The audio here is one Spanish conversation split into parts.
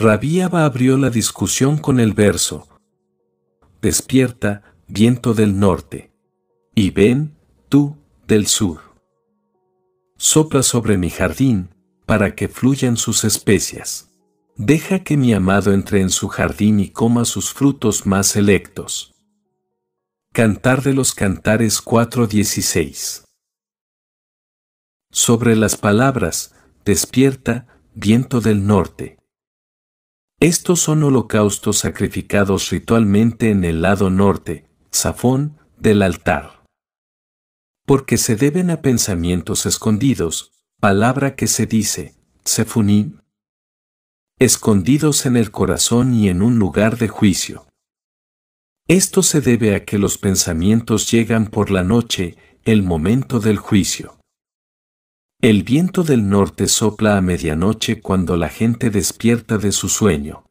Rabíaba abrió la discusión con el verso. Despierta, viento del norte. Y ven, tú, del sur. Sopla sobre mi jardín, para que fluyan sus especias. Deja que mi amado entre en su jardín y coma sus frutos más selectos. Cantar de los Cantares 4:16. Sobre las palabras, despierta, viento del norte. Estos son holocaustos sacrificados ritualmente en el lado norte, Safón, del altar. Porque se deben a pensamientos escondidos, palabra que se dice, Sefunim, escondidos en el corazón y en un lugar de juicio. Esto se debe a que los pensamientos llegan por la noche, el momento del juicio. El viento del norte sopla a medianoche cuando la gente despierta de su sueño.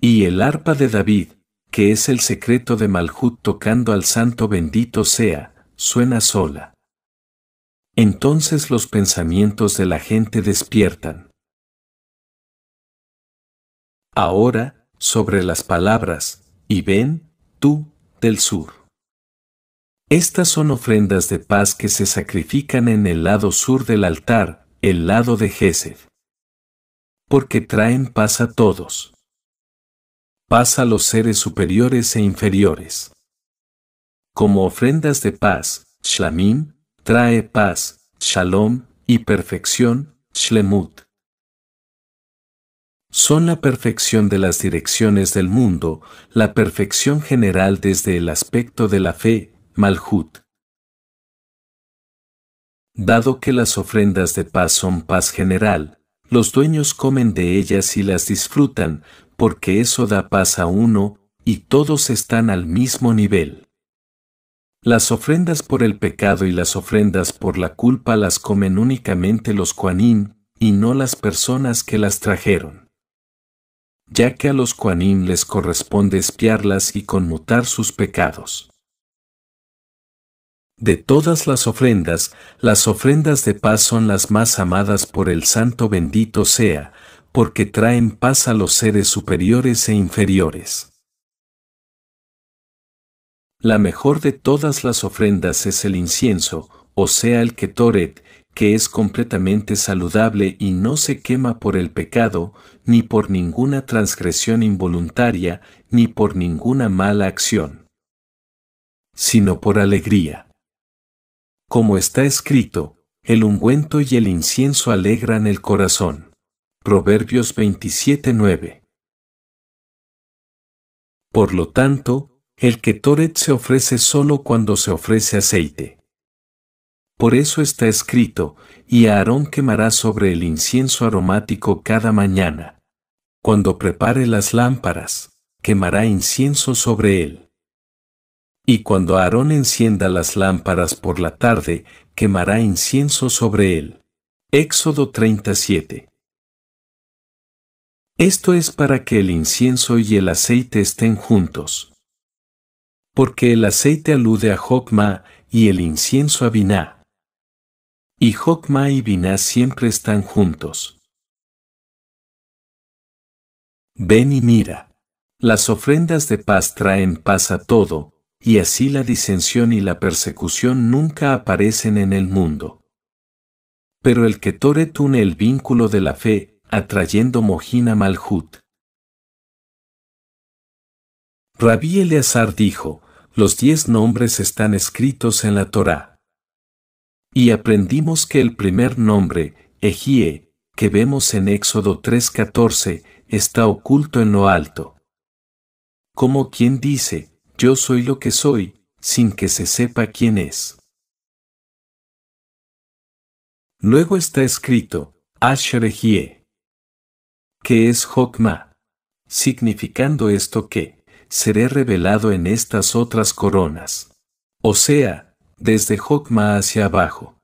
Y el arpa de David, que es el secreto de Malhut tocando al santo bendito sea, suena sola. Entonces los pensamientos de la gente despiertan. Ahora, sobre las palabras, y ven, tú, del sur. Estas son ofrendas de paz que se sacrifican en el lado sur del altar, el lado de Gesed. Porque traen paz a todos. Paz a los seres superiores e inferiores. Como ofrendas de paz, Shlamim, trae paz, Shalom, y perfección, Shlemut. Son la perfección de las direcciones del mundo, la perfección general desde el aspecto de la fe, Malhut. Dado que las ofrendas de paz son paz general, los dueños comen de ellas y las disfrutan, porque eso da paz a uno, y todos están al mismo nivel. Las ofrendas por el pecado y las ofrendas por la culpa las comen únicamente los kuanín, y no las personas que las trajeron. Ya que a los Cuanín les corresponde espiarlas y conmutar sus pecados. De todas las ofrendas, las ofrendas de paz son las más amadas por el Santo bendito sea, porque traen paz a los seres superiores e inferiores. La mejor de todas las ofrendas es el incienso, o sea el ketoret, que es completamente saludable y no se quema por el pecado, ni por ninguna transgresión involuntaria, ni por ninguna mala acción, sino por alegría. Como está escrito, el ungüento y el incienso alegran el corazón. Proverbios 27:9. Por lo tanto, el que ketoret se ofrece solo cuando se ofrece aceite. Por eso está escrito, y Aarón quemará sobre el incienso aromático cada mañana. Cuando prepare las lámparas, quemará incienso sobre él. Y cuando Aarón encienda las lámparas por la tarde, quemará incienso sobre él. Éxodo 37. Esto es para que el incienso y el aceite estén juntos. Porque el aceite alude a Jocma y el incienso a Biná. Y Jokma y Biná siempre están juntos. Ven y mira. Las ofrendas de paz traen paz a todo, y así la disensión y la persecución nunca aparecen en el mundo. Pero el tore tune el vínculo de la fe, atrayendo Mojina Malhut. Rabí Eleazar dijo, los diez nombres están escritos en la Torá. Y aprendimos que el primer nombre, Ejie, que vemos en Éxodo 3.14, está oculto en lo alto. Como quien dice, yo soy lo que soy, sin que se sepa quién es. Luego está escrito, Asherehie, que es Jokma, significando esto que, seré revelado en estas otras coronas. O sea, desde Jokma hacia abajo.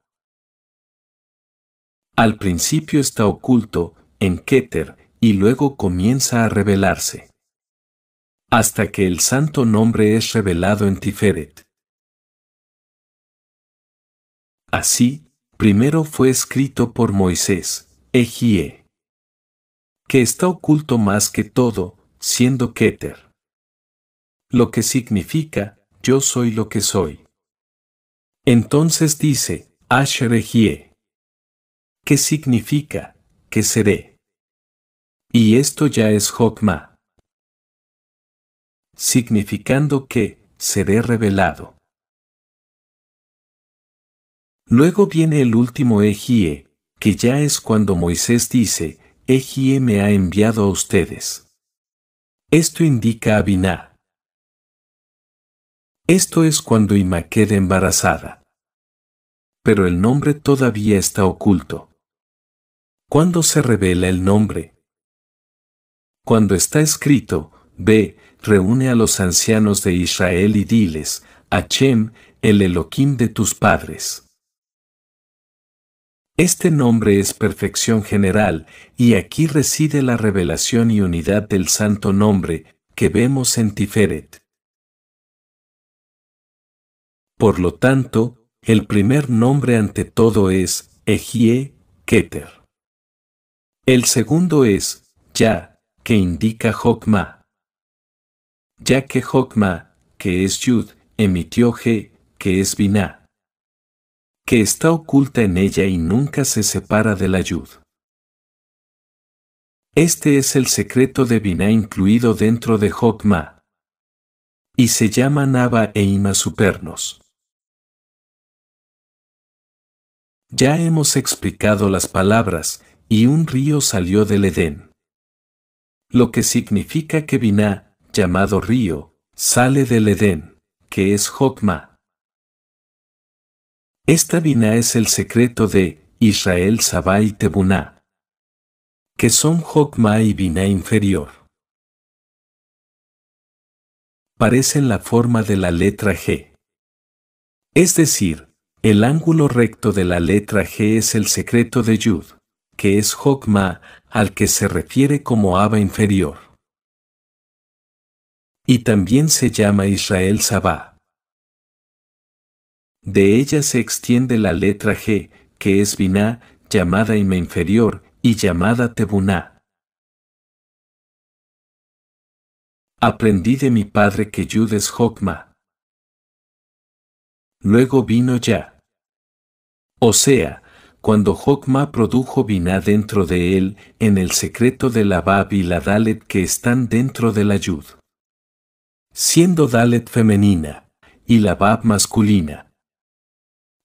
Al principio está oculto, en Keter, y luego comienza a revelarse hasta que el santo nombre es revelado en Tiferet. Así, primero fue escrito por Moisés, Ejie, que está oculto más que todo, siendo Keter. Lo que significa, yo soy lo que soy. Entonces dice, Asher Ejie, ¿Qué significa, que seré. Y esto ya es Jokma significando que, seré revelado. Luego viene el último Egie, que ya es cuando Moisés dice, Egie me ha enviado a ustedes. Esto indica Abiná. Esto es cuando Ima queda embarazada. Pero el nombre todavía está oculto. ¿Cuándo se revela el nombre? Cuando está escrito, ve, reúne a los ancianos de Israel y diles, Hachem, el Elohim de tus padres. Este nombre es perfección general, y aquí reside la revelación y unidad del santo nombre, que vemos en Tiferet. Por lo tanto, el primer nombre ante todo es Ejie Keter. El segundo es Ya, que indica Jokma ya que Jokma, que es Yud, emitió G, que es Binah. Que está oculta en ella y nunca se separa de la Yud. Este es el secreto de Binah incluido dentro de Jokma. Y se llama Nava e Ima Supernos. Ya hemos explicado las palabras, y un río salió del Edén. Lo que significa que Binah, llamado río, sale del Edén, que es Jokma. Esta vina es el secreto de Israel Sabá y Tebuná, que son Jokma y vina inferior. Parecen la forma de la letra G. Es decir, el ángulo recto de la letra G es el secreto de Yud, que es Jokma, al que se refiere como Aba inferior y también se llama Israel Sabá. De ella se extiende la letra G, que es Biná, llamada Ima inferior, y llamada Tebuná. Aprendí de mi padre que Yud es Jokma. Luego vino Ya. O sea, cuando Jokma produjo Biná dentro de él, en el secreto de la Bab y la Dalet que están dentro de la Yud siendo Dalet femenina y Labab masculina,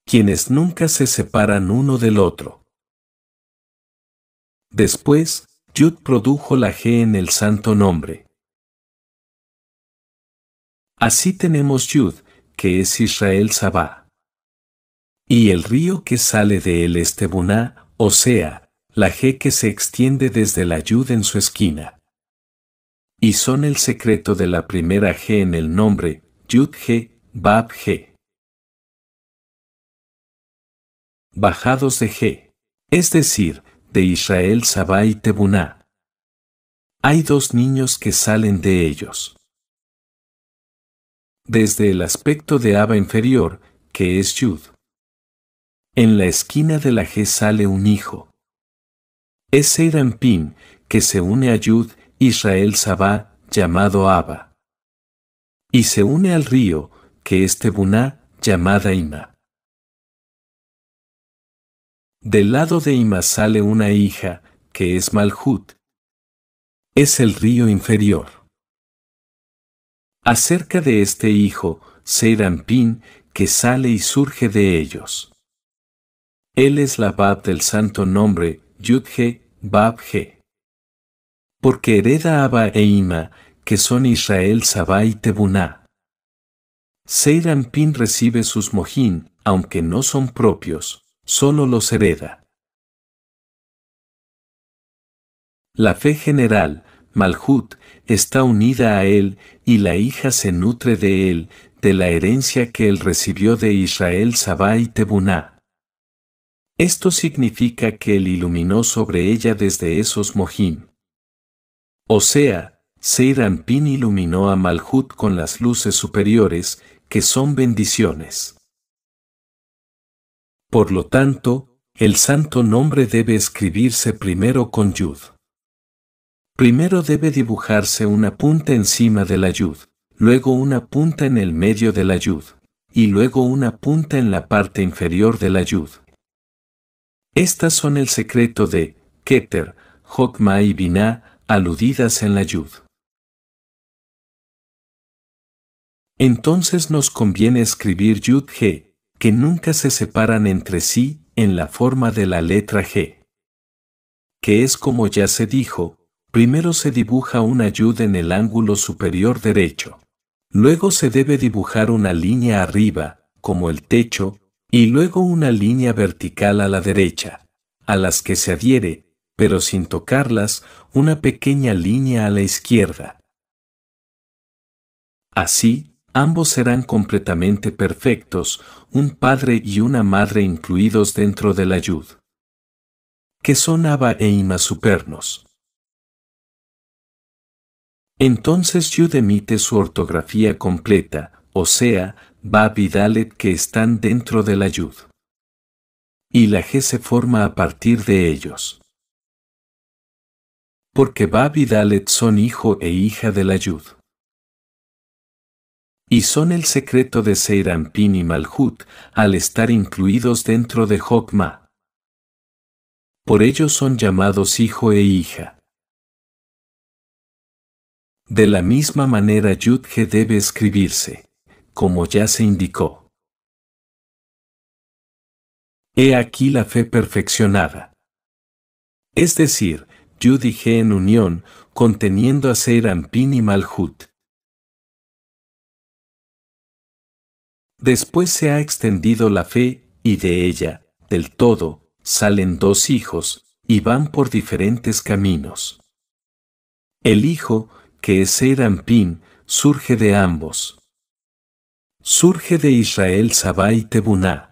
quienes nunca se separan uno del otro. Después, Yud produjo la G en el santo nombre. Así tenemos Yud, que es Israel Sabá. Y el río que sale de él es Tebuná, o sea, la G que se extiende desde la Yud en su esquina y son el secreto de la primera G en el nombre, Yud G, Bab G. Bajados de G. Es decir, de Israel Sabá y Tebuná. Hay dos niños que salen de ellos. Desde el aspecto de Aba inferior, que es Yud. En la esquina de la G sale un hijo. Es Seiram Pin, que se une a Yud Israel Sabá, llamado Abba. Y se une al río, que es Tebuná, llamada Ima. Del lado de Ima sale una hija, que es Malhut. Es el río inferior. Acerca de este hijo, Pin, que sale y surge de ellos. Él es la Bab del santo nombre, Yudge, Babge porque hereda Abba e Ima, que son Israel Sabá y Tebuná. Seir Pin recibe sus mojín, aunque no son propios, solo los hereda. La fe general, Malhut, está unida a él, y la hija se nutre de él, de la herencia que él recibió de Israel Sabá y Tebuná. Esto significa que él iluminó sobre ella desde esos mojín. O sea, Pin iluminó a Malhut con las luces superiores, que son bendiciones. Por lo tanto, el santo nombre debe escribirse primero con yud. Primero debe dibujarse una punta encima de la yud, luego una punta en el medio de la yud, y luego una punta en la parte inferior de la yud. Estas son el secreto de Keter, Jokma y Binah, aludidas en la Yud. Entonces nos conviene escribir Yud G, que nunca se separan entre sí en la forma de la letra G. Que es como ya se dijo, primero se dibuja una Yud en el ángulo superior derecho. Luego se debe dibujar una línea arriba, como el techo, y luego una línea vertical a la derecha, a las que se adhiere, pero sin tocarlas, una pequeña línea a la izquierda. Así, ambos serán completamente perfectos, un padre y una madre incluidos dentro de la yud. Que son Abba e Ima supernos. Entonces Yud emite su ortografía completa, o sea, Bab y Dalet que están dentro de la Yud. Y la G se forma a partir de ellos porque Bab y Dalet son hijo e hija de la Yud. Y son el secreto de Seirampin y Malhut, al estar incluidos dentro de Jokma. Por ello son llamados hijo e hija. De la misma manera Yudge debe escribirse, como ya se indicó. He aquí la fe perfeccionada. Es decir, y en unión, conteniendo a Serampín y Malhut. Después se ha extendido la fe, y de ella, del todo, salen dos hijos, y van por diferentes caminos. El hijo, que es Serampín, surge de ambos. Surge de Israel Sabá y Tebuná.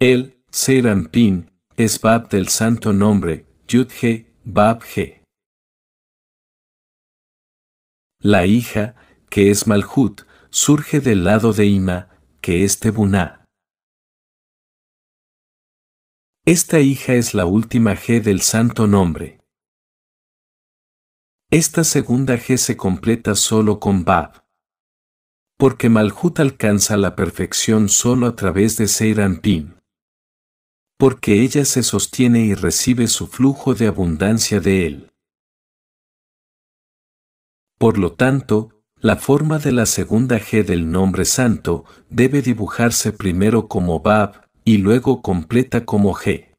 Él, serampín es Bab del santo nombre, Yudge, Bab G. La hija, que es Malhut, surge del lado de Ima, que es Tebuná. Esta hija es la última G del santo nombre. Esta segunda G se completa solo con Bab. Porque Malhut alcanza la perfección solo a través de Seiran Pim porque ella se sostiene y recibe su flujo de abundancia de él. Por lo tanto, la forma de la segunda G del nombre santo debe dibujarse primero como Bab y luego completa como G.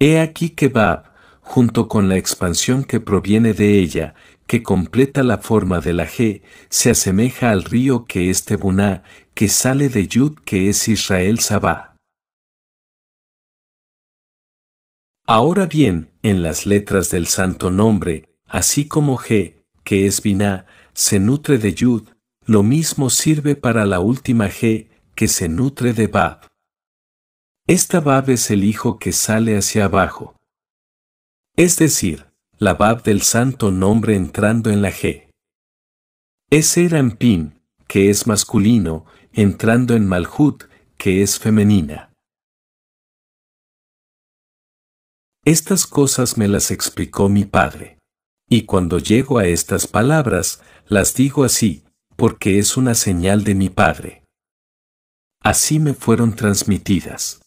He aquí que Bab, junto con la expansión que proviene de ella, que completa la forma de la G, se asemeja al río que es Tebuná, que sale de Yud que es Israel Sabá. Ahora bien, en las letras del santo nombre, así como G, que es Biná, se nutre de Yud, lo mismo sirve para la última G, que se nutre de Bab. Esta Bab es el hijo que sale hacia abajo. Es decir, la Bab del Santo Nombre entrando en la G. Ese era Pin, que es masculino, entrando en Malhut, que es femenina. Estas cosas me las explicó mi padre. Y cuando llego a estas palabras, las digo así, porque es una señal de mi padre. Así me fueron transmitidas.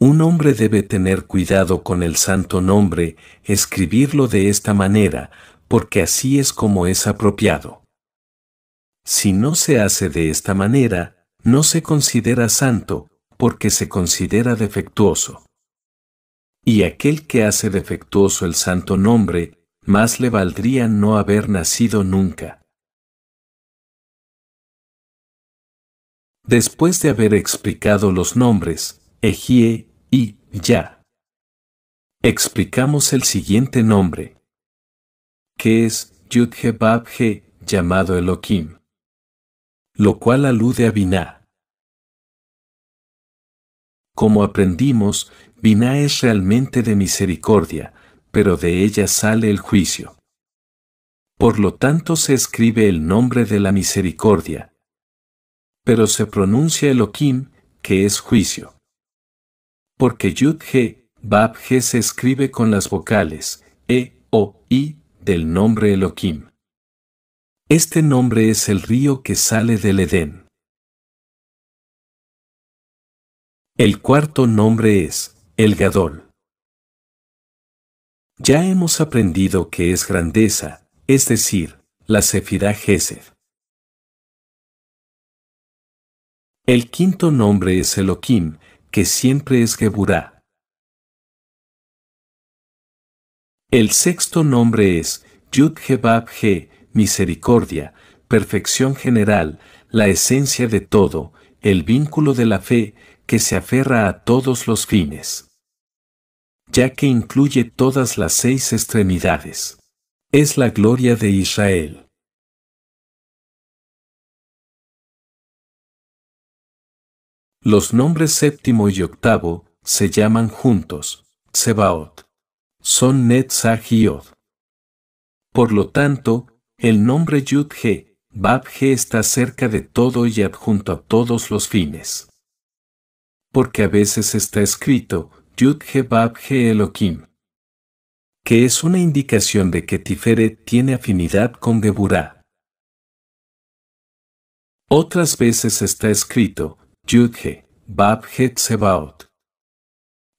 Un hombre debe tener cuidado con el santo nombre, escribirlo de esta manera, porque así es como es apropiado. Si no se hace de esta manera, no se considera santo, porque se considera defectuoso. Y aquel que hace defectuoso el santo nombre, más le valdría no haber nacido nunca. Después de haber explicado los nombres, Ejie y Ya. Explicamos el siguiente nombre, que es Yudhebabje, llamado Elohim, lo cual alude a Binah. Como aprendimos, Binah es realmente de misericordia, pero de ella sale el juicio. Por lo tanto se escribe el nombre de la misericordia. Pero se pronuncia Elohim, que es juicio porque Yud-He, Bab-He se escribe con las vocales E, O, I del nombre Elohim. Este nombre es el río que sale del Edén. El cuarto nombre es El Gadol. Ya hemos aprendido que es grandeza, es decir, la Sefirá Gesed. El quinto nombre es Elohim, que siempre es Geburá. El sexto nombre es Yud He, misericordia, perfección general, la esencia de todo, el vínculo de la fe, que se aferra a todos los fines. Ya que incluye todas las seis extremidades. Es la gloria de Israel. Los nombres séptimo y octavo se llaman juntos, Sebaot. Son Netzach y Por lo tanto, el nombre Yud-He, bab está cerca de todo y adjunto a todos los fines. Porque a veces está escrito Yud-He bab Elohim, que es una indicación de que Tiferet tiene afinidad con Geburah. Otras veces está escrito Yudge, Bab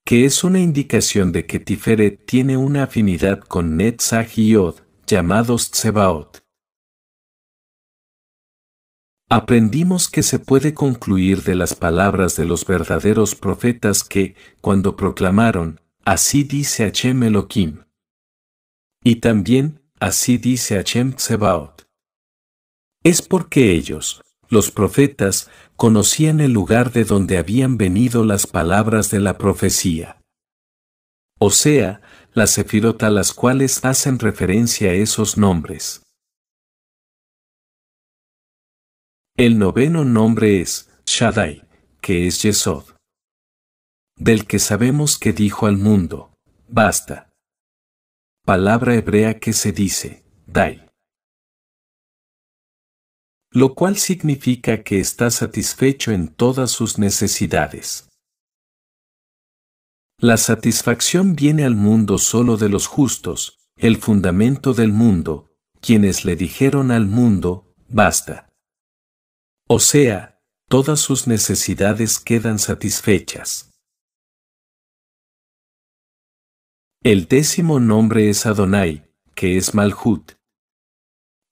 Que es una indicación de que Tiferet tiene una afinidad con Netzach y Yod, llamados Tsebaot. Aprendimos que se puede concluir de las palabras de los verdaderos profetas que, cuando proclamaron, así dice Hachem Elohim. Y también, así dice Hachem Tsebaot. Es porque ellos, los profetas, conocían el lugar de donde habían venido las palabras de la profecía. O sea, las sefirot las cuales hacen referencia a esos nombres. El noveno nombre es Shaddai, que es Yesod. Del que sabemos que dijo al mundo, basta. Palabra hebrea que se dice, Dai lo cual significa que está satisfecho en todas sus necesidades. La satisfacción viene al mundo solo de los justos, el fundamento del mundo, quienes le dijeron al mundo, basta. O sea, todas sus necesidades quedan satisfechas. El décimo nombre es Adonai, que es Malhut,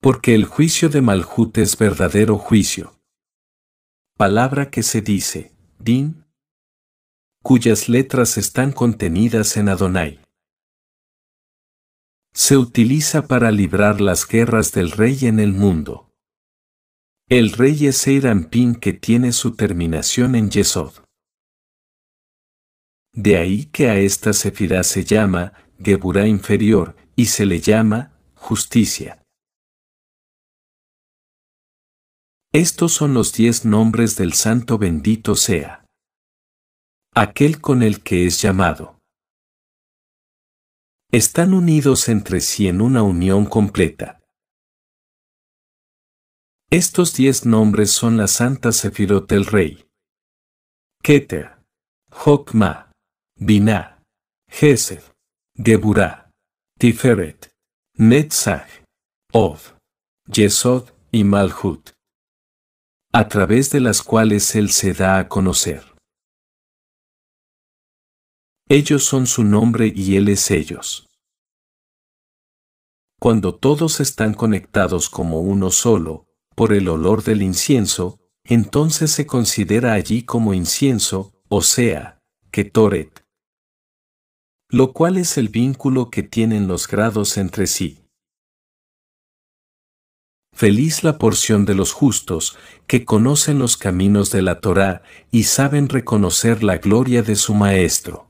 porque el juicio de Malhut es verdadero juicio. Palabra que se dice, Din, cuyas letras están contenidas en Adonai. Se utiliza para librar las guerras del rey en el mundo. El rey es Eirampin que tiene su terminación en Yesod. De ahí que a esta sefirá se llama Geburá inferior, y se le llama justicia. Estos son los diez nombres del santo bendito sea. Aquel con el que es llamado. Están unidos entre sí en una unión completa. Estos diez nombres son la Santa Sefirot del Rey. Keter, Jokma, Binah, Gesed, Geburah, Tiferet, Netzach, Ov, Yesod y Malhut a través de las cuales Él se da a conocer. Ellos son su nombre y Él es ellos. Cuando todos están conectados como uno solo, por el olor del incienso, entonces se considera allí como incienso, o sea, que Lo cual es el vínculo que tienen los grados entre sí. Feliz la porción de los justos, que conocen los caminos de la Torá y saben reconocer la gloria de su Maestro.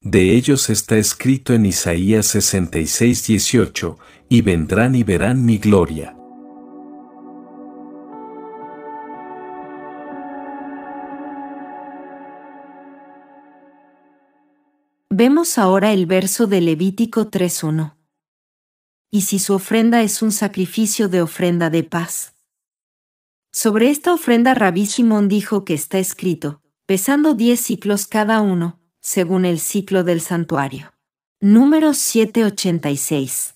De ellos está escrito en Isaías 66, y vendrán y verán mi gloria. Vemos ahora el verso de Levítico 3.1 y si su ofrenda es un sacrificio de ofrenda de paz. Sobre esta ofrenda Rabí Simón dijo que está escrito, pesando diez ciclos cada uno, según el ciclo del santuario. Número 786.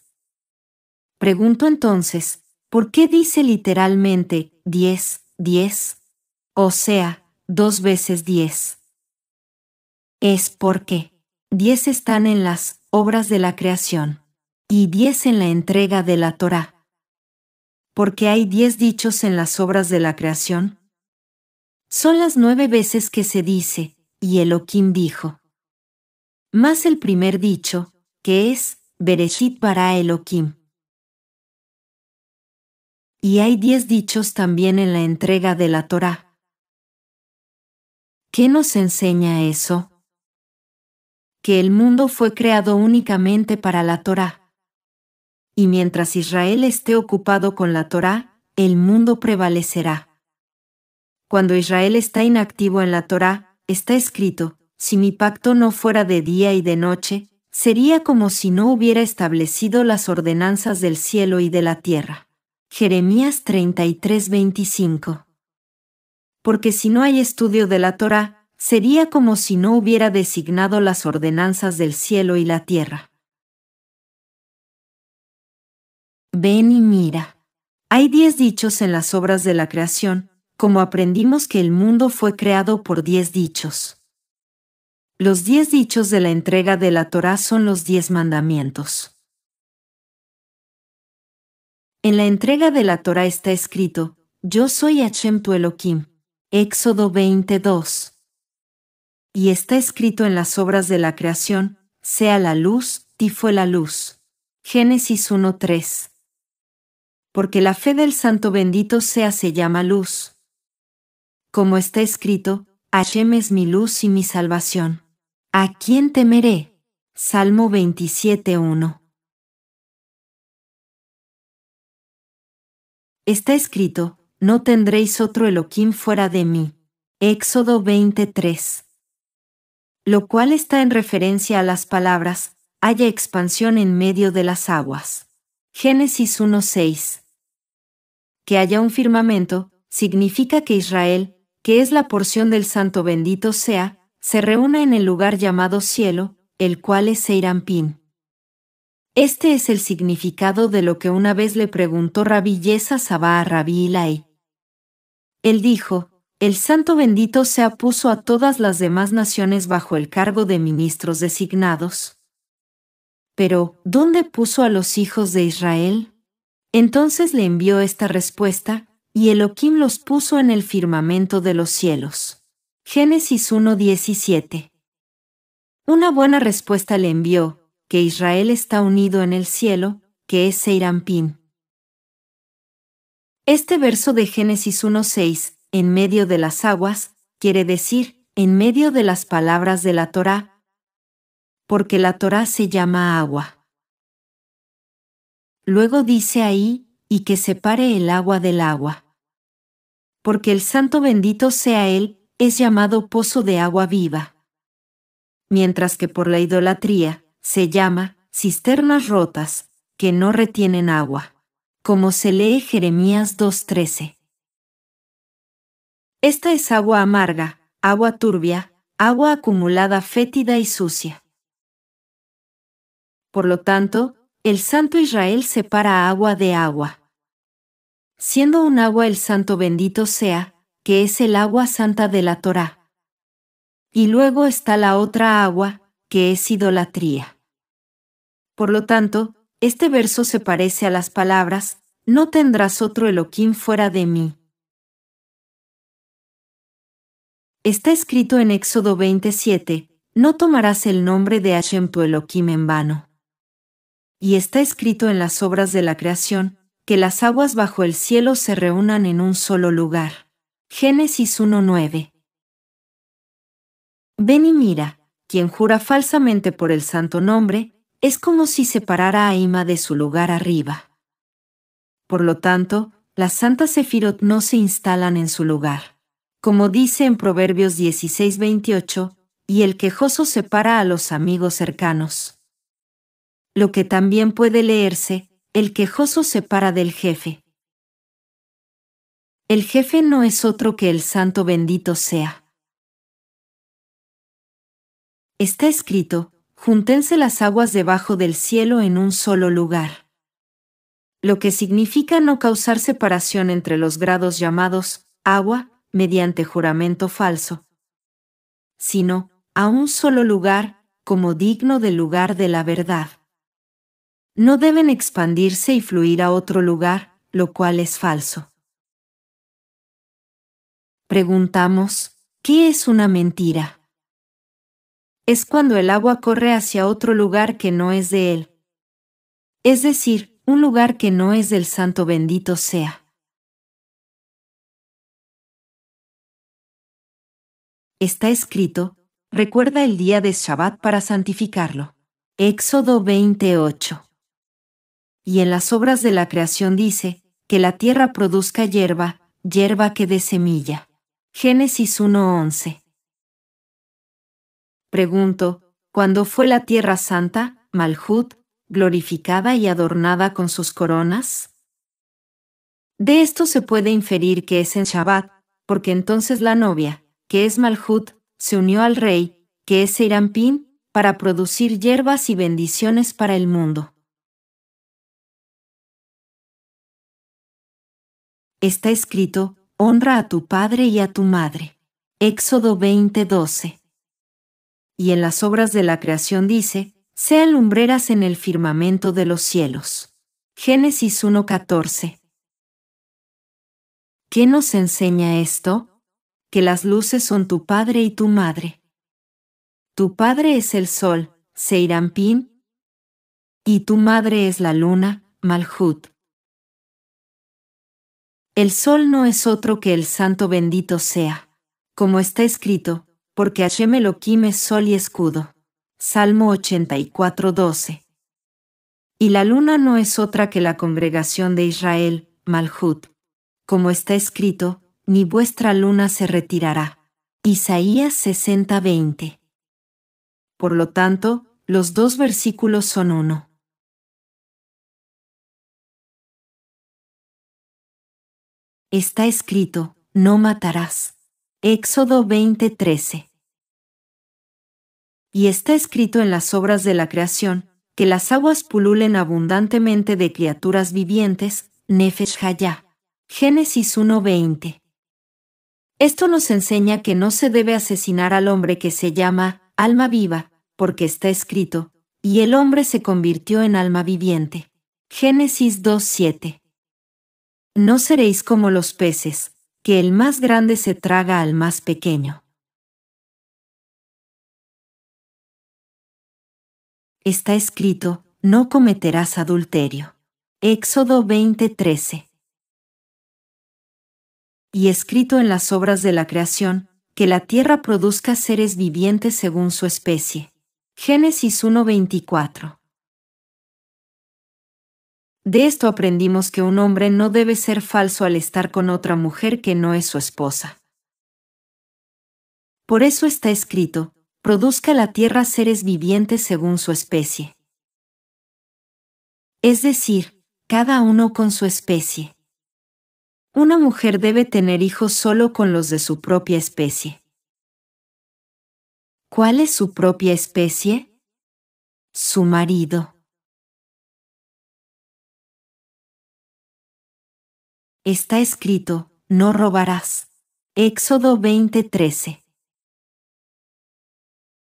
Pregunto entonces, ¿por qué dice literalmente diez, diez? O sea, dos veces diez. Es porque diez están en las obras de la creación y diez en la entrega de la Torá. Porque hay diez dichos en las obras de la creación. Son las nueve veces que se dice, y Elohim dijo. Más el primer dicho, que es, Bereshit para Elohim. Y hay diez dichos también en la entrega de la Torá. ¿Qué nos enseña eso? Que el mundo fue creado únicamente para la Torá y mientras Israel esté ocupado con la Torá, el mundo prevalecerá. Cuando Israel está inactivo en la Torá, está escrito, si mi pacto no fuera de día y de noche, sería como si no hubiera establecido las ordenanzas del cielo y de la tierra. Jeremías 33:25. Porque si no hay estudio de la Torá, sería como si no hubiera designado las ordenanzas del cielo y la tierra. Ven y mira. Hay diez dichos en las obras de la creación, como aprendimos que el mundo fue creado por diez dichos. Los diez dichos de la entrega de la Torá son los diez mandamientos. En la entrega de la Torá está escrito, Yo soy Hashem tu Elohim. Éxodo 22. Y está escrito en las obras de la creación, sea la luz, ti fue la luz. Génesis 1.3 porque la fe del santo bendito sea se llama luz. Como está escrito, Hashem es mi luz y mi salvación. ¿A quién temeré? Salmo 27.1. Está escrito, no tendréis otro eloquín fuera de mí. Éxodo 23. Lo cual está en referencia a las palabras, haya expansión en medio de las aguas. Génesis 1.6 que haya un firmamento, significa que Israel, que es la porción del Santo bendito sea, se reúna en el lugar llamado cielo, el cual es Seirampín. Este es el significado de lo que una vez le preguntó Rabí Yesa Sabá a Rabí Ilai. Él dijo, el santo bendito sea puso a todas las demás naciones bajo el cargo de ministros designados. Pero, ¿dónde puso a los hijos de Israel? Entonces le envió esta respuesta, y Elohim los puso en el firmamento de los cielos. Génesis 1.17. Una buena respuesta le envió, que Israel está unido en el cielo, que es Seirampim. Este verso de Génesis 1.6, en medio de las aguas, quiere decir, en medio de las palabras de la Torá, porque la Torá se llama agua. Luego dice ahí, y que separe el agua del agua. Porque el santo bendito sea él, es llamado pozo de agua viva. Mientras que por la idolatría, se llama, cisternas rotas, que no retienen agua. Como se lee Jeremías 2.13. Esta es agua amarga, agua turbia, agua acumulada fétida y sucia. Por lo tanto, el santo Israel separa agua de agua. Siendo un agua el santo bendito sea, que es el agua santa de la Torá. Y luego está la otra agua, que es idolatría. Por lo tanto, este verso se parece a las palabras, no tendrás otro Elohim fuera de mí. Está escrito en Éxodo 27, no tomarás el nombre de Hashem tu Elohim en vano y está escrito en las obras de la creación, que las aguas bajo el cielo se reúnan en un solo lugar. Génesis 1.9. Ven y mira, quien jura falsamente por el santo nombre, es como si separara a Ima de su lugar arriba. Por lo tanto, las santas Sefirot no se instalan en su lugar. Como dice en Proverbios 16:28, y el quejoso separa a los amigos cercanos lo que también puede leerse, el quejoso se para del jefe. El jefe no es otro que el santo bendito sea. Está escrito, júntense las aguas debajo del cielo en un solo lugar. Lo que significa no causar separación entre los grados llamados agua, mediante juramento falso, sino a un solo lugar, como digno del lugar de la verdad no deben expandirse y fluir a otro lugar, lo cual es falso. Preguntamos, ¿qué es una mentira? Es cuando el agua corre hacia otro lugar que no es de él. Es decir, un lugar que no es del santo bendito sea. Está escrito, recuerda el día de Shabbat para santificarlo. Éxodo 28 y en las obras de la creación dice, que la tierra produzca hierba, hierba que dé semilla. Génesis 1.11. Pregunto, ¿cuándo fue la tierra santa, Malhut, glorificada y adornada con sus coronas? De esto se puede inferir que es en Shabbat, porque entonces la novia, que es Malhut, se unió al rey, que es Seirampín, para producir hierbas y bendiciones para el mundo. está escrito, honra a tu padre y a tu madre. Éxodo 20:12. Y en las obras de la creación dice, sean lumbreras en el firmamento de los cielos. Génesis 1:14. ¿Qué nos enseña esto? Que las luces son tu padre y tu madre. Tu padre es el sol, Seirampín, y tu madre es la luna, Malhut. El sol no es otro que el santo bendito sea. Como está escrito, porque Hashem Elohim es sol y escudo. Salmo 84:12. Y la luna no es otra que la congregación de Israel, Malhut. Como está escrito, ni vuestra luna se retirará. Isaías 60:20. Por lo tanto, los dos versículos son uno. está escrito, no matarás. Éxodo 20:13. Y está escrito en las obras de la creación, que las aguas pululen abundantemente de criaturas vivientes, Nefesh Hayah. Génesis 1:20. Esto nos enseña que no se debe asesinar al hombre que se llama alma viva, porque está escrito, y el hombre se convirtió en alma viviente. Génesis 2:7. No seréis como los peces, que el más grande se traga al más pequeño. Está escrito, no cometerás adulterio. Éxodo 20:13. Y escrito en las obras de la creación, que la tierra produzca seres vivientes según su especie. Génesis 1:24. De esto aprendimos que un hombre no debe ser falso al estar con otra mujer que no es su esposa. Por eso está escrito, produzca la tierra seres vivientes según su especie. Es decir, cada uno con su especie. Una mujer debe tener hijos solo con los de su propia especie. ¿Cuál es su propia especie? Su marido. Está escrito, no robarás. Éxodo 20:13.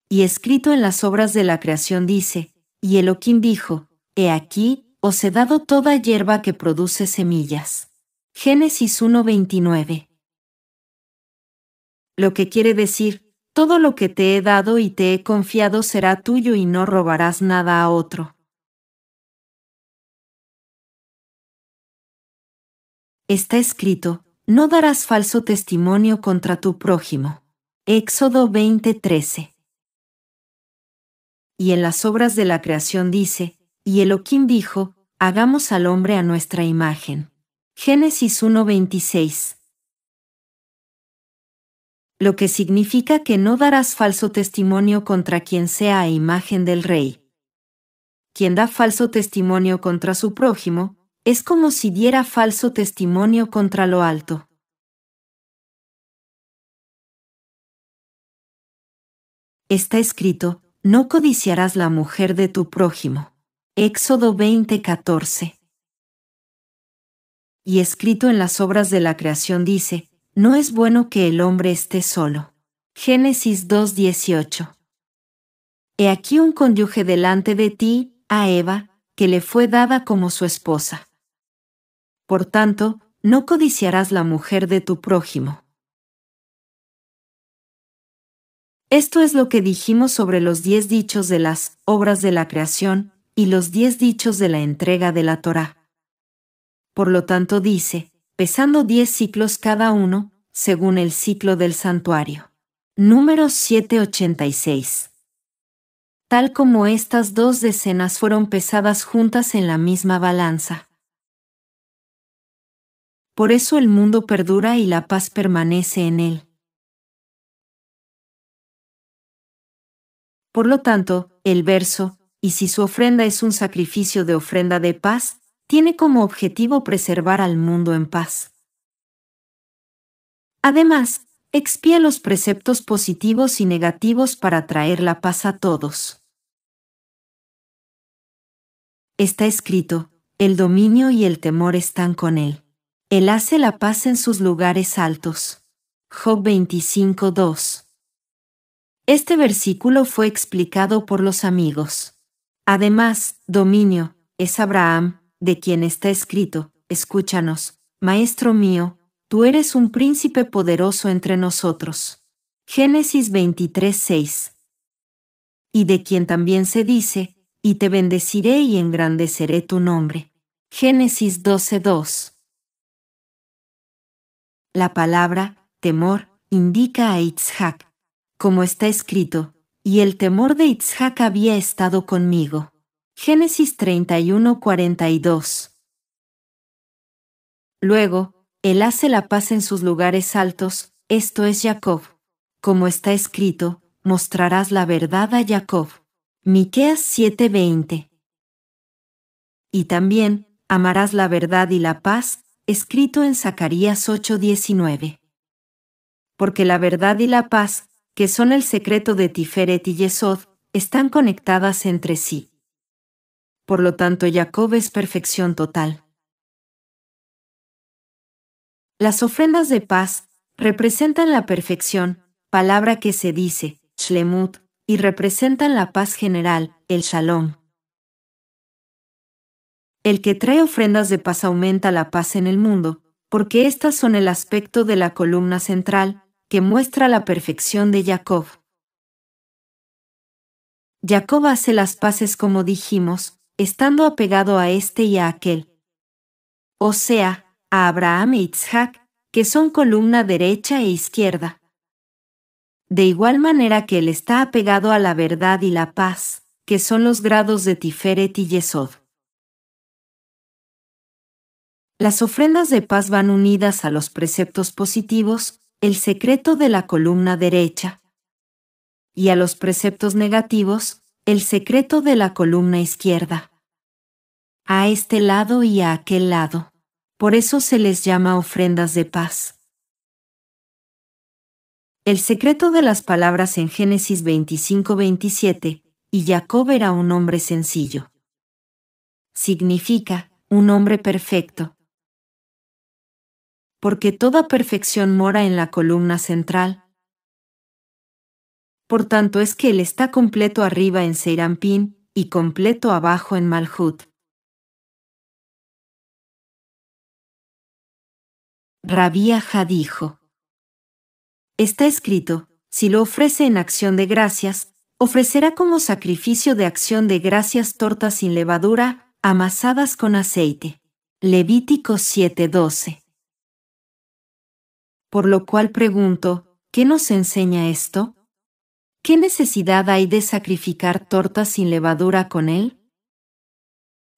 Y escrito en las obras de la creación dice, y Eloquín dijo, He aquí, os he dado toda hierba que produce semillas. Génesis 1:29. Lo que quiere decir, todo lo que te he dado y te he confiado será tuyo y no robarás nada a otro. Está escrito, no darás falso testimonio contra tu prójimo. Éxodo 20:13. Y en las obras de la creación dice, y Eloquín dijo, hagamos al hombre a nuestra imagen. Génesis 1:26. Lo que significa que no darás falso testimonio contra quien sea a imagen del rey. Quien da falso testimonio contra su prójimo, es como si diera falso testimonio contra lo alto. Está escrito, no codiciarás la mujer de tu prójimo. Éxodo 20:14. Y escrito en las obras de la creación dice, no es bueno que el hombre esté solo. Génesis 2:18. He aquí un cónyuge delante de ti, a Eva, que le fue dada como su esposa. Por tanto, no codiciarás la mujer de tu prójimo. Esto es lo que dijimos sobre los diez dichos de las obras de la creación y los diez dichos de la entrega de la Torá. Por lo tanto dice, pesando diez ciclos cada uno, según el ciclo del santuario. Número 786. Tal como estas dos decenas fueron pesadas juntas en la misma balanza, por eso el mundo perdura y la paz permanece en él. Por lo tanto, el verso, y si su ofrenda es un sacrificio de ofrenda de paz, tiene como objetivo preservar al mundo en paz. Además, expía los preceptos positivos y negativos para traer la paz a todos. Está escrito, el dominio y el temor están con él. Él hace la paz en sus lugares altos. Job 25.2. Este versículo fue explicado por los amigos. Además, dominio, es Abraham, de quien está escrito, escúchanos, Maestro mío, tú eres un príncipe poderoso entre nosotros. Génesis 23.6. Y de quien también se dice, y te bendeciré y engrandeceré tu nombre. Génesis 12.2. La palabra, temor, indica a Itzhak, como está escrito, y el temor de Itzhak había estado conmigo. Génesis 31:42. Luego, él hace la paz en sus lugares altos, esto es Jacob. Como está escrito, mostrarás la verdad a Jacob. Miqueas 7:20. Y también, amarás la verdad y la paz, escrito en Zacarías 8:19. Porque la verdad y la paz, que son el secreto de Tiferet y Yesod, están conectadas entre sí. Por lo tanto, Jacob es perfección total. Las ofrendas de paz representan la perfección, palabra que se dice, Shlemut, y representan la paz general, el Shalom. El que trae ofrendas de paz aumenta la paz en el mundo, porque estas son el aspecto de la columna central, que muestra la perfección de Jacob. Jacob hace las paces como dijimos, estando apegado a este y a aquel. O sea, a Abraham e Isaac, que son columna derecha e izquierda. De igual manera que él está apegado a la verdad y la paz, que son los grados de Tiferet y Yesod. Las ofrendas de paz van unidas a los preceptos positivos, el secreto de la columna derecha, y a los preceptos negativos, el secreto de la columna izquierda. A este lado y a aquel lado. Por eso se les llama ofrendas de paz. El secreto de las palabras en Génesis 25-27, y Jacob era un hombre sencillo. Significa, un hombre perfecto, porque toda perfección mora en la columna central. Por tanto es que él está completo arriba en Seirampín, y completo abajo en Malhut. Rabia dijo. Está escrito, si lo ofrece en acción de gracias, ofrecerá como sacrificio de acción de gracias tortas sin levadura, amasadas con aceite. Levítico 7:12 por lo cual pregunto, ¿qué nos enseña esto? ¿Qué necesidad hay de sacrificar tortas sin levadura con él?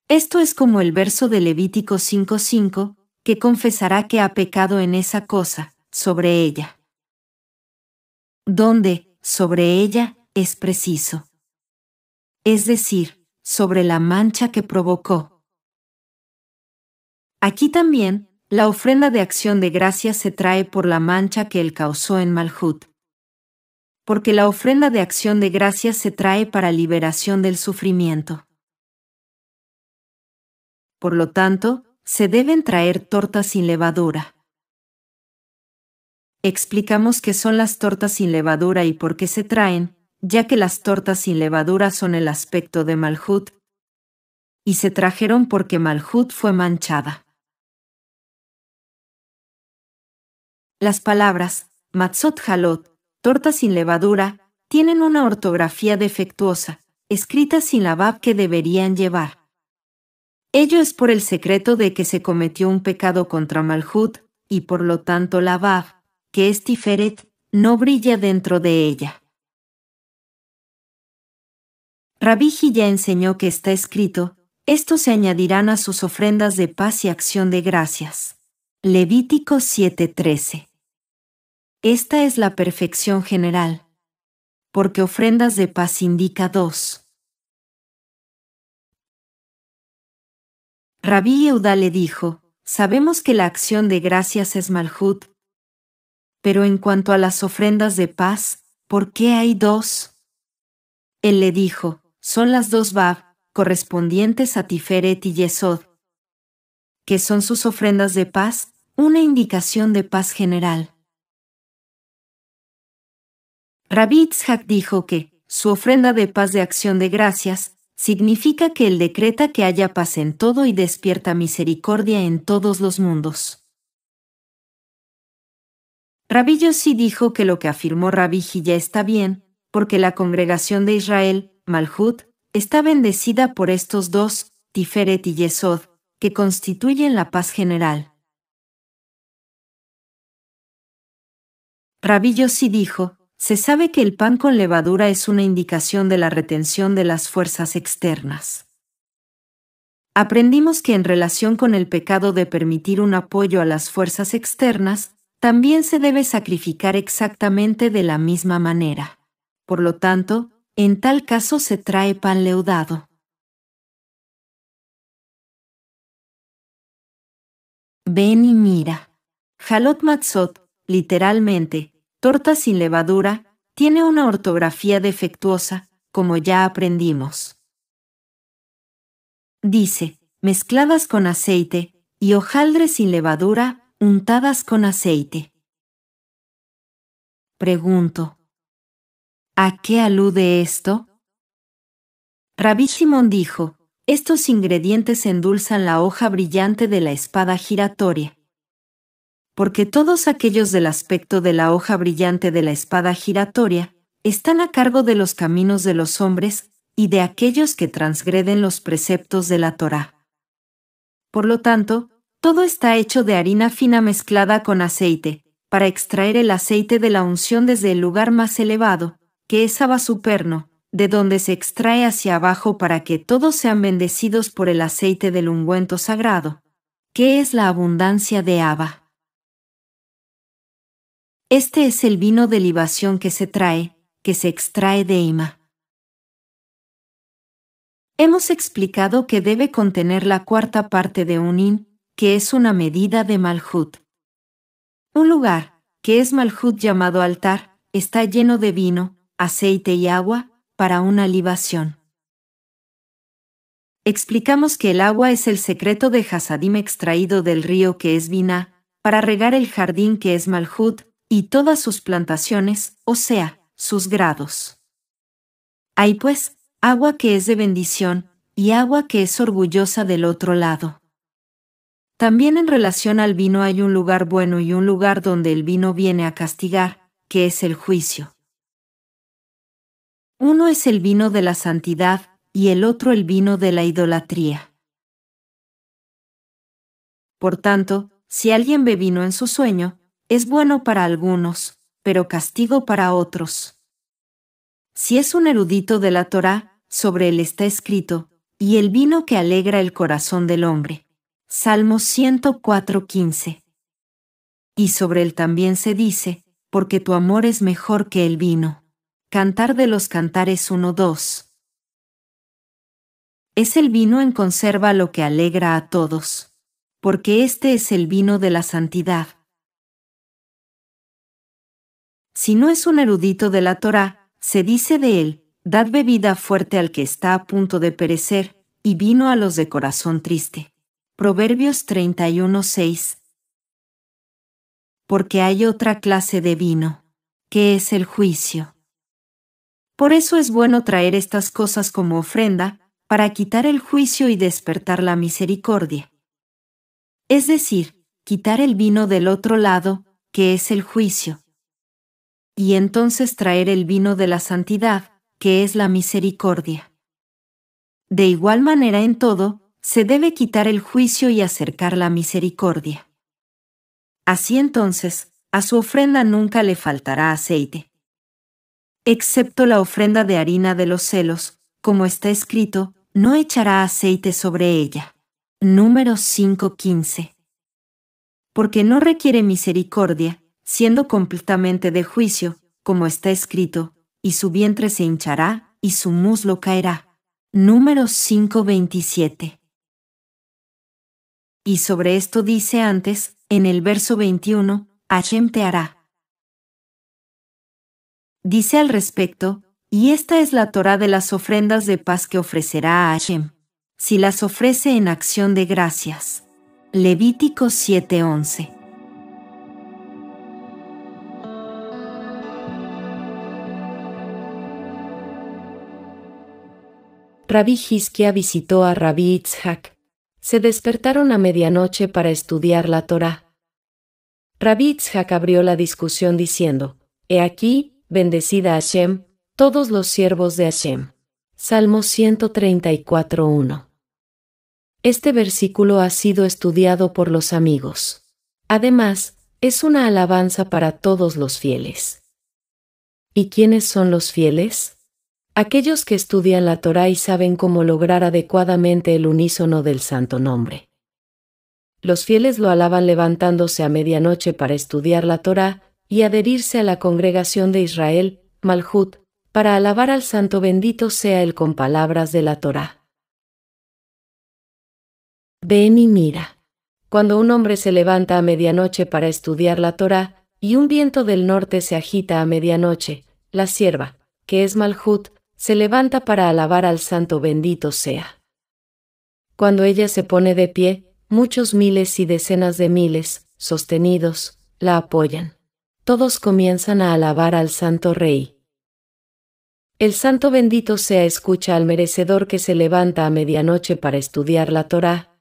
Esto es como el verso de Levítico 5:5, que confesará que ha pecado en esa cosa, sobre ella. Donde, sobre ella, es preciso. Es decir, sobre la mancha que provocó. Aquí también, la ofrenda de acción de gracia se trae por la mancha que él causó en Malhut. Porque la ofrenda de acción de gracia se trae para liberación del sufrimiento. Por lo tanto, se deben traer tortas sin levadura. Explicamos qué son las tortas sin levadura y por qué se traen, ya que las tortas sin levadura son el aspecto de Malhut. Y se trajeron porque Malhut fue manchada. Las palabras matzot halot, torta sin levadura, tienen una ortografía defectuosa, escrita sin la bab que deberían llevar. Ello es por el secreto de que se cometió un pecado contra Malhut, y por lo tanto la bab, que es Tiferet, no brilla dentro de ella. Rabiji ya enseñó que está escrito, esto se añadirán a sus ofrendas de paz y acción de gracias. Levítico 7:13 esta es la perfección general. Porque ofrendas de paz indica dos. Rabí Euda le dijo, sabemos que la acción de gracias es malhut, pero en cuanto a las ofrendas de paz, ¿por qué hay dos? Él le dijo, son las dos Bab, correspondientes a Tiferet y Yesod, que son sus ofrendas de paz, una indicación de paz general. Rabbi dijo que su ofrenda de paz de acción de gracias significa que él decreta que haya paz en todo y despierta misericordia en todos los mundos. Rabbi Yossi dijo que lo que afirmó Rabbi ya está bien, porque la congregación de Israel, Malhut, está bendecida por estos dos, Tiferet y Yesod, que constituyen la paz general. Rabbi Yossi dijo, se sabe que el pan con levadura es una indicación de la retención de las fuerzas externas. Aprendimos que en relación con el pecado de permitir un apoyo a las fuerzas externas, también se debe sacrificar exactamente de la misma manera. Por lo tanto, en tal caso se trae pan leudado. Ven y mira. Halot Matzot, literalmente, torta sin levadura tiene una ortografía defectuosa, como ya aprendimos. Dice, mezcladas con aceite, y hojaldre sin levadura, untadas con aceite. Pregunto, ¿a qué alude esto? Rabí Simón dijo, estos ingredientes endulzan la hoja brillante de la espada giratoria, porque todos aquellos del aspecto de la hoja brillante de la espada giratoria, están a cargo de los caminos de los hombres y de aquellos que transgreden los preceptos de la Torá. Por lo tanto, todo está hecho de harina fina mezclada con aceite, para extraer el aceite de la unción desde el lugar más elevado, que es Superno, de donde se extrae hacia abajo para que todos sean bendecidos por el aceite del ungüento sagrado, que es la abundancia de Aba. Este es el vino de libación que se trae, que se extrae de Ima. Hemos explicado que debe contener la cuarta parte de un in, que es una medida de Malhut. Un lugar, que es Malhut llamado altar, está lleno de vino, aceite y agua, para una libación. Explicamos que el agua es el secreto de Hasadim extraído del río que es Vina, para regar el jardín que es Malhut, y todas sus plantaciones, o sea, sus grados. Hay pues, agua que es de bendición, y agua que es orgullosa del otro lado. También en relación al vino hay un lugar bueno y un lugar donde el vino viene a castigar, que es el juicio. Uno es el vino de la santidad, y el otro el vino de la idolatría. Por tanto, si alguien ve vino en su sueño, es bueno para algunos, pero castigo para otros. Si es un erudito de la Torá, sobre él está escrito, y el vino que alegra el corazón del hombre. Salmo 104:15. Y sobre él también se dice, porque tu amor es mejor que el vino. Cantar de los Cantares 1:2. Es el vino en conserva lo que alegra a todos, porque este es el vino de la santidad si no es un erudito de la Torá, se dice de él, dad bebida fuerte al que está a punto de perecer, y vino a los de corazón triste. Proverbios 31:6 Porque hay otra clase de vino, que es el juicio. Por eso es bueno traer estas cosas como ofrenda, para quitar el juicio y despertar la misericordia. Es decir, quitar el vino del otro lado, que es el juicio, y entonces traer el vino de la santidad, que es la misericordia. De igual manera en todo, se debe quitar el juicio y acercar la misericordia. Así entonces, a su ofrenda nunca le faltará aceite. Excepto la ofrenda de harina de los celos, como está escrito, no echará aceite sobre ella. Número 5.15. Porque no requiere misericordia, siendo completamente de juicio, como está escrito, y su vientre se hinchará, y su muslo caerá. Número 5:27. Y sobre esto dice antes, en el verso 21, Hashem te hará. Dice al respecto, y esta es la Torah de las ofrendas de paz que ofrecerá a Hashem, si las ofrece en acción de gracias. Levítico 7:11 Rabbi Hiskia visitó a Rabbi Se despertaron a medianoche para estudiar la Torá. Rabbi abrió la discusión diciendo, He aquí, bendecida Hashem, todos los siervos de Hashem. Salmo 134.1. Este versículo ha sido estudiado por los amigos. Además, es una alabanza para todos los fieles. ¿Y quiénes son los fieles? aquellos que estudian la Torá y saben cómo lograr adecuadamente el unísono del santo nombre. Los fieles lo alaban levantándose a medianoche para estudiar la Torá y adherirse a la congregación de Israel, Malhut, para alabar al santo bendito sea él con palabras de la Torá. Ven y mira. Cuando un hombre se levanta a medianoche para estudiar la Torá, y un viento del norte se agita a medianoche, la sierva, que es Malhut, se levanta para alabar al Santo bendito sea. Cuando ella se pone de pie, muchos miles y decenas de miles, sostenidos, la apoyan. Todos comienzan a alabar al Santo Rey. El Santo bendito sea escucha al merecedor que se levanta a medianoche para estudiar la Torá.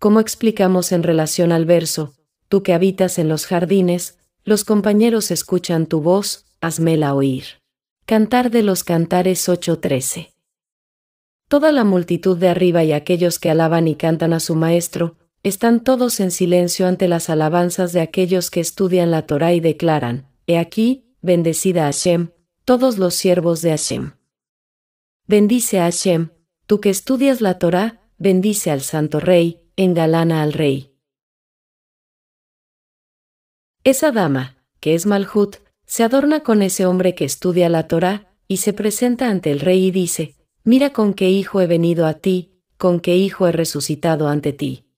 Como explicamos en relación al verso, tú que habitas en los jardines, los compañeros escuchan tu voz, hazmela oír. Cantar de los Cantares 8:13. Toda la multitud de arriba y aquellos que alaban y cantan a su Maestro, están todos en silencio ante las alabanzas de aquellos que estudian la Torá y declaran, He aquí, bendecida Hashem, todos los siervos de Hashem. Bendice a Hashem, tú que estudias la Torá, bendice al Santo Rey, engalana al Rey. Esa dama, que es Malhut, se adorna con ese hombre que estudia la Torá, y se presenta ante el rey y dice, Mira con qué hijo he venido a ti, con qué hijo he resucitado ante ti.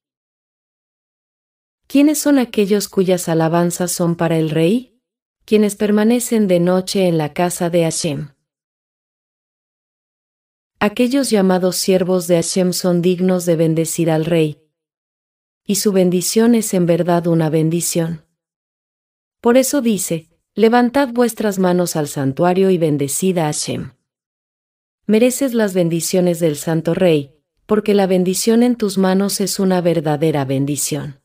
¿Quiénes son aquellos cuyas alabanzas son para el rey? Quienes permanecen de noche en la casa de Hashem. Aquellos llamados siervos de Hashem son dignos de bendecir al rey. Y su bendición es en verdad una bendición. Por eso dice, Levantad vuestras manos al santuario y bendecid a Hashem. Mereces las bendiciones del Santo Rey, porque la bendición en tus manos es una verdadera bendición.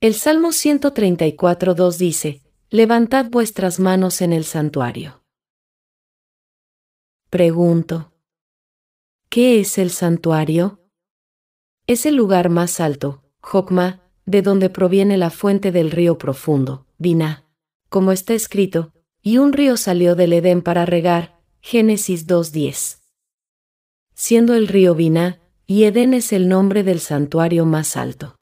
El Salmo 134.2 dice, Levantad vuestras manos en el santuario. Pregunto, ¿qué es el santuario? Es el lugar más alto, Jokma, de donde proviene la fuente del río profundo, Diná. Como está escrito, y un río salió del Edén para regar, Génesis 2.10. Siendo el río Biná, y Edén es el nombre del santuario más alto.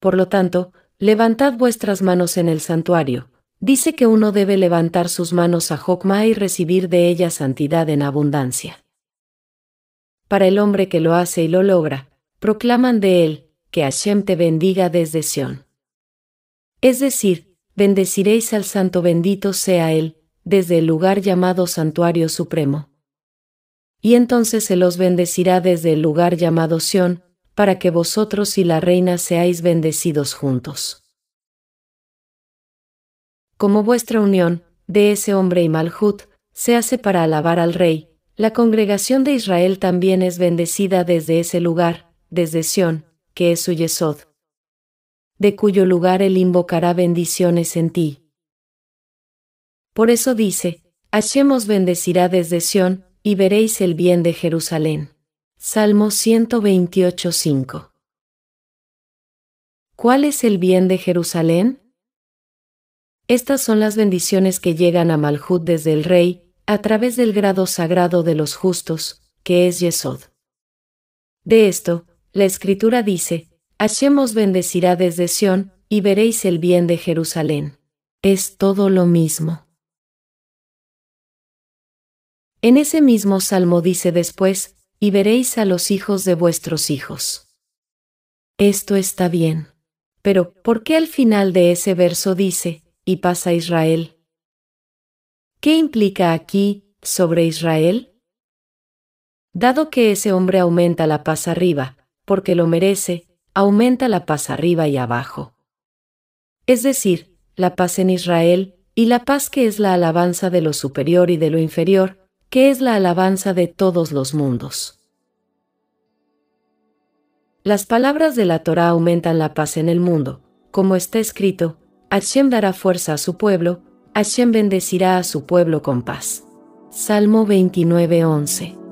Por lo tanto, levantad vuestras manos en el santuario. Dice que uno debe levantar sus manos a Jokma y recibir de ella santidad en abundancia. Para el hombre que lo hace y lo logra, proclaman de él, que Hashem te bendiga desde Sión. Es decir, bendeciréis al Santo bendito sea Él, desde el lugar llamado Santuario Supremo. Y entonces se los bendecirá desde el lugar llamado Sión, para que vosotros y la reina seáis bendecidos juntos. Como vuestra unión, de ese hombre y Malhut, se hace para alabar al Rey, la congregación de Israel también es bendecida desde ese lugar, desde Sión, que es su yesod, de cuyo lugar él invocará bendiciones en ti. Por eso dice, Hacemos bendecirá desde Sión, y veréis el bien de Jerusalén. Salmo 128.5 ¿Cuál es el bien de Jerusalén? Estas son las bendiciones que llegan a Malhud desde el Rey, a través del grado sagrado de los justos, que es Yesod. De esto, la escritura dice, Hacemos bendecirá desde Sión, y veréis el bien de Jerusalén. Es todo lo mismo. En ese mismo salmo dice después, y veréis a los hijos de vuestros hijos. Esto está bien. Pero, ¿por qué al final de ese verso dice, y pasa Israel? ¿Qué implica aquí, sobre Israel? Dado que ese hombre aumenta la paz arriba, porque lo merece, aumenta la paz arriba y abajo. Es decir, la paz en Israel, y la paz que es la alabanza de lo superior y de lo inferior, que es la alabanza de todos los mundos. Las palabras de la Torah aumentan la paz en el mundo, como está escrito, Hashem dará fuerza a su pueblo, Hashem bendecirá a su pueblo con paz. Salmo 29:11